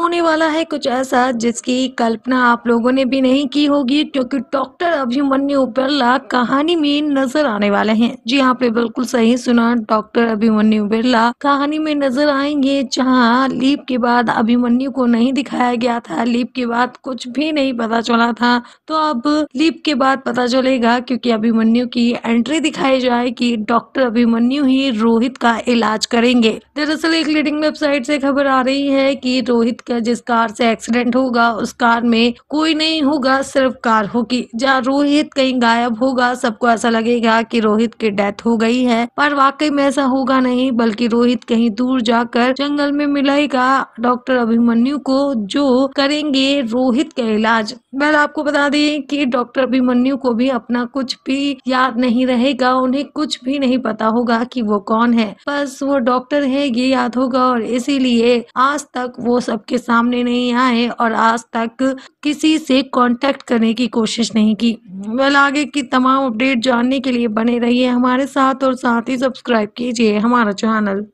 होने वाला है कुछ ऐसा जिसकी कल्पना आप लोगों ने भी नहीं की होगी क्योंकि टॉक डॉक्टर अभिमन्यु बिरला कहानी में नजर आने वाले हैं जी हाँ, आपने बिल्कुल सही सुना डॉक्टर अभिमन्यु बिरला कहानी में नजर आएंगे जहां लीप के बाद अभिमन्यु को नहीं दिखाया गया था लीप के बाद कुछ भी नहीं पता चला था तो अब लीप के बाद पता चलेगा क्योंकि अभिमन्यु की एंट्री दिखाई जाए कि डॉक्टर अभिमन्यु ही रोहित का इलाज करेंगे दरअसल एक लीडिंग वेबसाइट से खबर आ रही है कि रोहित का जिस कार से एक्सीडेंट होगा उस कार में कोई नहीं होगा सिर्फ कार होगी जहाँ रोहित कहीं गायब होगा सबको ऐसा लगेगा कि रोहित की डेथ हो गई है पर वाकई में ऐसा होगा नहीं बल्कि रोहित कहीं दूर जाकर जंगल में मिलेगा डॉक्टर अभिमन्यु को जो करेंगे रोहित का इलाज मैं आपको बता दें कि डॉक्टर अभिमन्यु को भी अपना कुछ भी याद नहीं रहेगा उन्हें कुछ भी नहीं पता होगा कि वो कौन है बस वो डॉक्टर है ये याद होगा और इसीलिए आज तक वो सबके सामने नहीं आए और आज तक किसी से कांटेक्ट करने की कोशिश नहीं की जी वेल आगे की तमाम अपडेट जानने के लिए बने रहिए हमारे साथ और साथ ही सब्सक्राइब कीजिए हमारा चैनल